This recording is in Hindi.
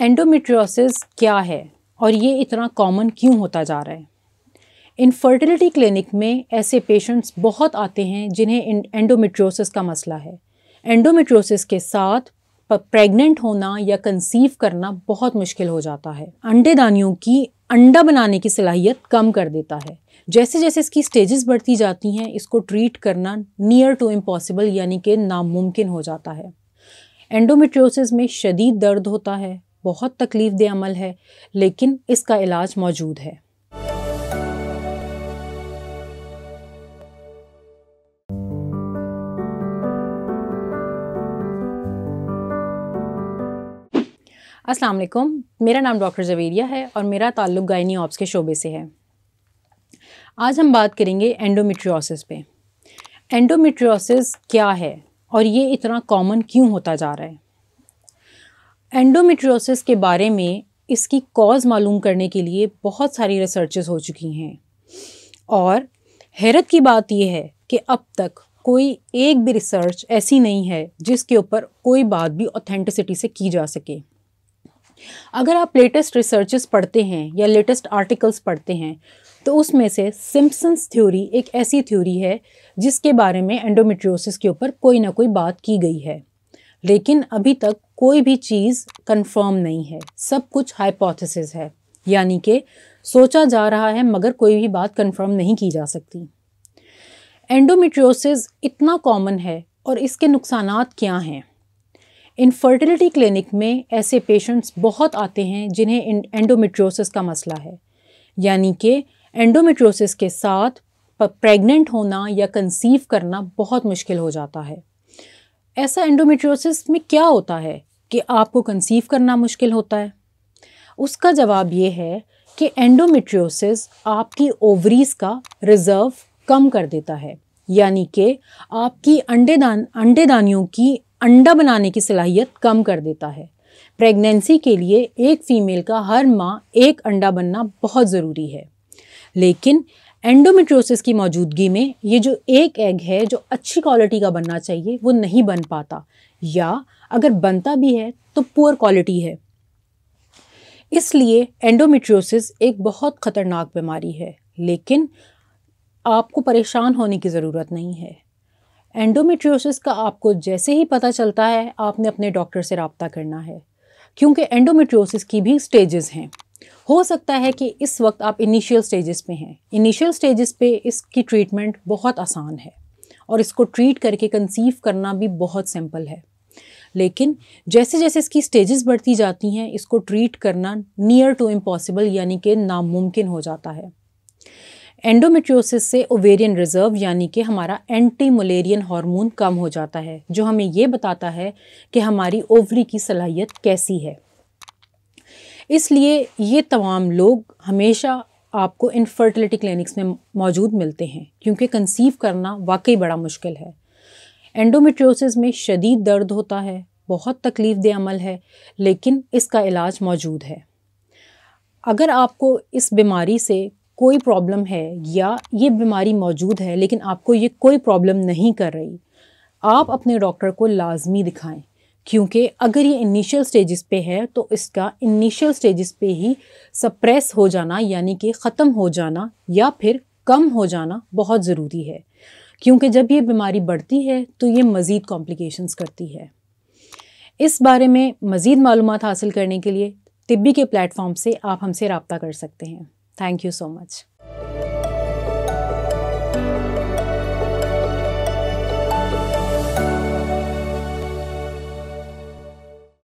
एंडोमेट्रियोसिस क्या है और ये इतना कॉमन क्यों होता जा रहा है इनफर्टिलिटी क्लिनिक में ऐसे पेशेंट्स बहुत आते हैं जिन्हें एंडोमेट्रियोसिस का मसला है एंडोमेट्रियोसिस के साथ प्रेग्नेंट होना या कंसीव करना बहुत मुश्किल हो जाता है अंडे दानियों की अंडा बनाने की सलाहियत कम कर देता है जैसे जैसे इसकी स्टेजेस बढ़ती जाती हैं इसको ट्रीट करना नियर टू इम्पॉसिबल यानी कि नामुमकिन हो जाता है एंडोमेट्रियोसिस में शदीद दर्द होता है बहुत तकलीफ दे अमल है लेकिन इसका इलाज मौजूद है अस्सलाम वालेकुम मेरा नाम डॉक्टर जवेरिया है और मेरा ताल्लुक गायनी ऑप्स के शोबे से है आज हम बात करेंगे एंडोमेट्रियोसिस पे एंडोमेट्रियोसिस क्या है और ये इतना कॉमन क्यों होता जा रहा है एंडोमेट्रियोसिस के बारे में इसकी कॉज मालूम करने के लिए बहुत सारी रिसर्चेस हो चुकी हैं और हैरत की बात यह है कि अब तक कोई एक भी रिसर्च ऐसी नहीं है जिसके ऊपर कोई बात भी ऑथेंटिसिटी से की जा सके अगर आप लेटेस्ट रिसर्चेस पढ़ते हैं या लेटेस्ट आर्टिकल्स पढ़ते हैं तो उसमें से सिम्पसन्स थ्योरी एक ऐसी थ्योरी है जिसके बारे में एंडोमेट्रियोसिस के ऊपर कोई ना कोई बात की गई है लेकिन अभी तक कोई भी चीज़ कंफर्म नहीं है सब कुछ हाइपोथेसिस है यानी कि सोचा जा रहा है मगर कोई भी बात कंफर्म नहीं की जा सकती एंडोमेट्रियोसिस इतना कॉमन है और इसके नुकसान क्या हैं इनफर्टिलिटी क्लिनिक में ऐसे पेशेंट्स बहुत आते हैं जिन्हें एंडोमेट्रियोसिस का मसला है यानी कि एंडोमेट्रियोसिस के साथ प्रेग्नेंट होना या कंसीव करना बहुत मुश्किल हो जाता है ऐसा एंडोमेट्रियोसिस में क्या होता है कि आपको कंसीव करना मुश्किल होता है उसका जवाब ये है कि एंडोमेट्रियोसिस आपकी ओवरीज का रिज़र्व कम कर देता है यानी कि आपकी अंडेदान अंडेदानियों की अंडा बनाने की सलाहियत कम कर देता है प्रेगनेंसी के लिए एक फ़ीमेल का हर माह एक अंडा बनना बहुत ज़रूरी है लेकिन एंडोमेट्रोसिस की मौजूदगी में ये जो एक एग है जो अच्छी क्वालिटी का बनना चाहिए वो नहीं बन पाता या अगर बनता भी है तो पुअर क्वालिटी है इसलिए एंडोमेट्रोसिस एक बहुत ख़तरनाक बीमारी है लेकिन आपको परेशान होने की ज़रूरत नहीं है एंडोमेट्रोसिस का आपको जैसे ही पता चलता है आपने अपने डॉक्टर से रबता करना है क्योंकि एंडोमेट्रोसिस की भी स्टेजेस हैं हो सकता है कि इस वक्त आप इनिशियल स्टेजेस पे हैं इनिशियल स्टेजेस पे इसकी ट्रीटमेंट बहुत आसान है और इसको ट्रीट करके कंसीव करना भी बहुत सिंपल है लेकिन जैसे जैसे इसकी स्टेजेस बढ़ती जाती हैं इसको ट्रीट करना नियर टू इम्पॉसिबल यानी कि नामुमकिन हो जाता है एंडोमेट्रियोसिस से ओवेरियन रिजर्व यानी कि हमारा एंटी मलेरियन हार्मोन कम हो जाता है जो हमें ये बताता है कि हमारी ओवरी की सलाहियत कैसी है इसलिए ये तमाम लोग हमेशा आपको इनफर्टिलिटी क्लिनिक्स में मौजूद मिलते हैं क्योंकि कंसीव करना वाकई बड़ा मुश्किल है एंडोमेट्रियोसिस में शदीद दर्द होता है बहुत तकलीफ दे अमल है लेकिन इसका इलाज मौजूद है अगर आपको इस बीमारी से कोई प्रॉब्लम है या ये बीमारी मौजूद है लेकिन आपको ये कोई प्रॉब्लम नहीं कर रही आप अपने डॉक्टर को लाजमी दिखाएं क्योंकि अगर ये इनिशियल स्टेजेस पे है तो इसका इनिशियल स्टेजेस पे ही सप्रेस हो जाना यानी कि ख़त्म हो जाना या फिर कम हो जाना बहुत ज़रूरी है क्योंकि जब ये बीमारी बढ़ती है तो ये मज़ीद कॉम्प्लिकेशंस करती है इस बारे में मज़ीद मालूम हासिल करने के लिए तिब्बी के प्लेटफॉर्म से आप हमसे रबता कर सकते हैं थैंक यू सो मच